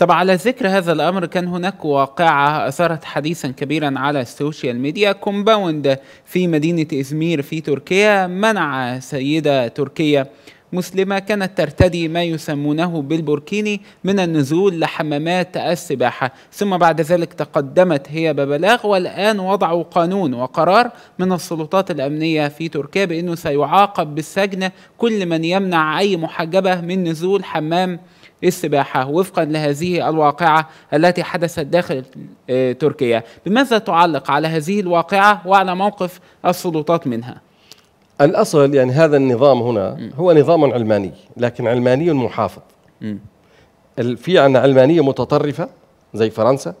طب على ذكر هذا الأمر كان هناك واقعة أثارت حديثا كبيرا على السوشيال ميديا كومباوند في مدينة إزمير في تركيا منع سيدة تركية مسلمة كانت ترتدي ما يسمونه بالبوركيني من النزول لحمامات السباحة ثم بعد ذلك تقدمت هي ببلاغ والآن وضعوا قانون وقرار من السلطات الأمنية في تركيا بأنه سيعاقب بالسجن كل من يمنع أي محجبة من نزول حمام السباحة وفقا لهذه الواقعة التي حدثت داخل آه، تركيا بماذا تعلق على هذه الواقعة وعلى موقف السلطات منها الاصل يعني هذا النظام هنا هو نظام علماني لكن علماني محافظ في عندنا علمانيه متطرفه زي فرنسا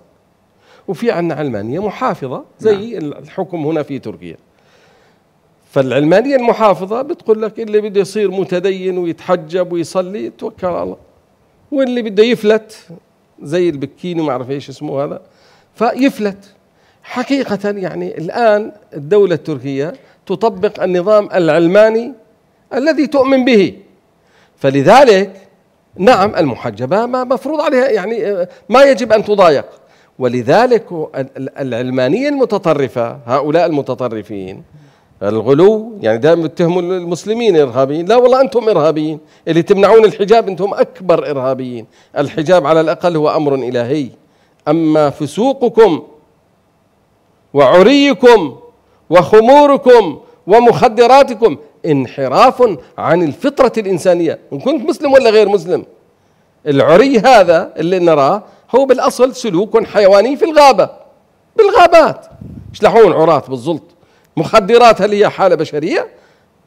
وفي عندنا علمانيه محافظه زي نعم. الحكم هنا في تركيا فالعلمانيه المحافظه بتقول لك اللي بده يصير متدين ويتحجب ويصلي يتوكل على الله واللي بده يفلت زي البكيني ما اعرف ايش اسمه هذا فيفلت حقيقه يعني الان الدوله التركيه تطبق النظام العلماني الذي تؤمن به فلذلك نعم المحجبة ما مفروض عليها يعني ما يجب أن تضايق ولذلك العلمانية المتطرفة هؤلاء المتطرفين الغلو يعني دائما يتهموا المسلمين إرهابيين لا والله أنتم إرهابيين اللي تمنعون الحجاب أنتم أكبر إرهابيين الحجاب على الأقل هو أمر إلهي أما فسوقكم وعريكم وخموركم ومخدراتكم انحراف عن الفطرة الإنسانية إن كنت مسلم ولا غير مسلم العري هذا اللي نراه هو بالأصل سلوك حيواني في الغابة بالغابات يشلحون عراة بالزلط مخدرات هل هي حالة بشرية؟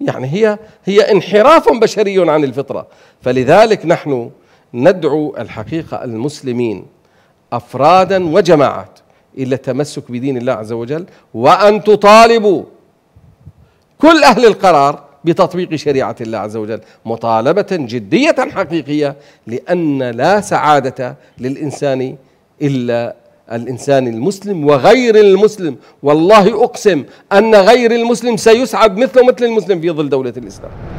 يعني هي هي انحراف بشري عن الفطرة فلذلك نحن ندعو الحقيقة المسلمين أفرادا وجماعات إلا التمسك بدين الله عز وجل وأن تطالبوا كل أهل القرار بتطبيق شريعة الله عز وجل مطالبة جدية حقيقية لأن لا سعادة للإنسان إلا الإنسان المسلم وغير المسلم والله أقسم أن غير المسلم سيسعد مثله مثل المسلم في ظل دولة الإسلام